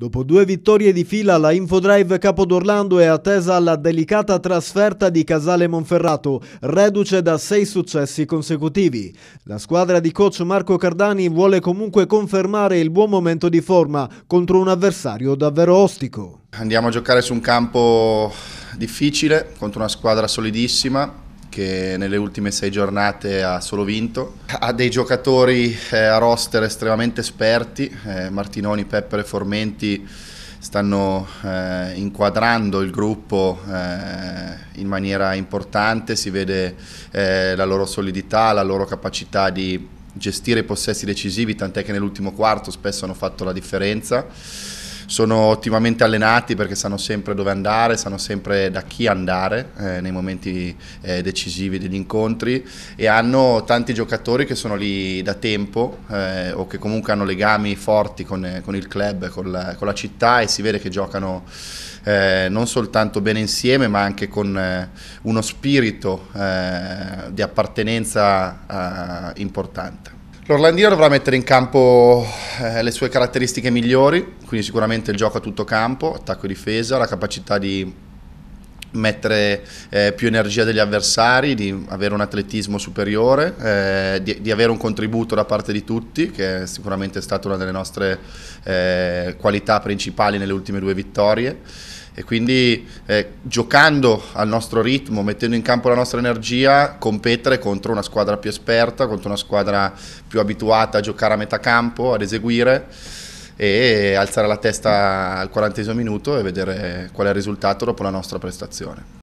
Dopo due vittorie di fila, la Infodrive Capo d'Orlando è attesa alla delicata trasferta di Casale Monferrato, reduce da sei successi consecutivi. La squadra di coach Marco Cardani vuole comunque confermare il buon momento di forma contro un avversario davvero ostico. Andiamo a giocare su un campo difficile, contro una squadra solidissima, che nelle ultime sei giornate ha solo vinto. Ha dei giocatori eh, a roster estremamente esperti, eh, Martinoni, Peppere, e Formenti stanno eh, inquadrando il gruppo eh, in maniera importante, si vede eh, la loro solidità, la loro capacità di gestire i possessi decisivi, tant'è che nell'ultimo quarto spesso hanno fatto la differenza sono ottimamente allenati perché sanno sempre dove andare, sanno sempre da chi andare eh, nei momenti eh, decisivi degli incontri e hanno tanti giocatori che sono lì da tempo eh, o che comunque hanno legami forti con, eh, con il club, con la, con la, città e si vede che giocano eh, non soltanto bene insieme ma anche con eh, uno spirito di appartenenza importante. L'Orlandino dovrà mettere in campo eh, le sue caratteristiche migliori, quindi sicuramente il gioco a tutto campo, attacco e difesa, la capacità di mettere eh, più energia degli avversari, di avere un atletismo superiore, eh, di, di, avere un contributo da parte di tutti, che è sicuramente stata una delle nostre eh, qualità principali nelle ultime due vittorie e quindi eh, giocando al nostro ritmo, mettendo in campo la nostra energia, competere contro una squadra più esperta, contro una squadra più abituata a giocare a metà campo, ad eseguire e alzare la testa al quarantesimo minuto e vedere qual è il risultato dopo la nostra prestazione.